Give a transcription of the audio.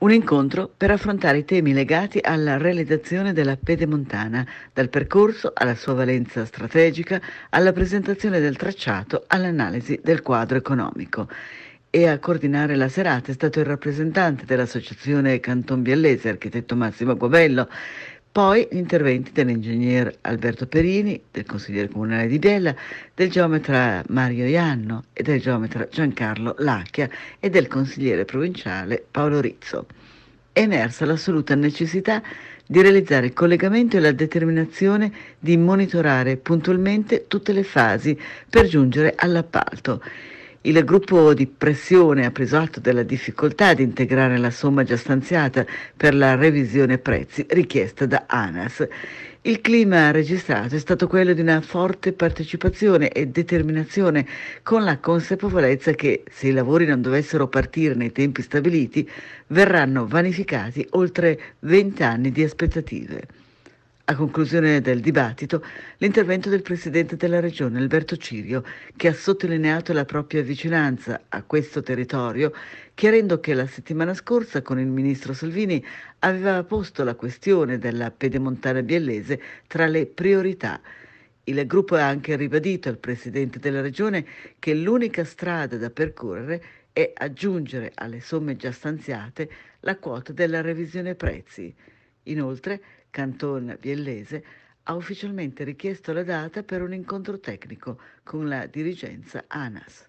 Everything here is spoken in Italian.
Un incontro per affrontare i temi legati alla realizzazione della pedemontana, dal percorso alla sua valenza strategica, alla presentazione del tracciato, all'analisi del quadro economico. E a coordinare la serata è stato il rappresentante dell'Associazione Canton Biellese, architetto Massimo Gobello, poi gli interventi dell'ingegner Alberto Perini, del consigliere comunale di Della, del geometra Mario Ianno e del geometra Giancarlo Lacchia e del consigliere provinciale Paolo Rizzo. È emersa l'assoluta necessità di realizzare il collegamento e la determinazione di monitorare puntualmente tutte le fasi per giungere all'appalto il gruppo di pressione ha preso atto della difficoltà di integrare la somma già stanziata per la revisione prezzi richiesta da ANAS. Il clima registrato è stato quello di una forte partecipazione e determinazione, con la consapevolezza che se i lavori non dovessero partire nei tempi stabiliti, verranno vanificati oltre 20 anni di aspettative. A conclusione del dibattito, l'intervento del Presidente della Regione, Alberto Cirio, che ha sottolineato la propria vicinanza a questo territorio, chiarendo che la settimana scorsa con il Ministro Salvini aveva posto la questione della pedemontana biellese tra le priorità. Il gruppo ha anche ribadito al Presidente della Regione che l'unica strada da percorrere è aggiungere alle somme già stanziate la quota della revisione prezzi. Inoltre, Canton biellese, ha ufficialmente richiesto la data per un incontro tecnico con la dirigenza ANAS.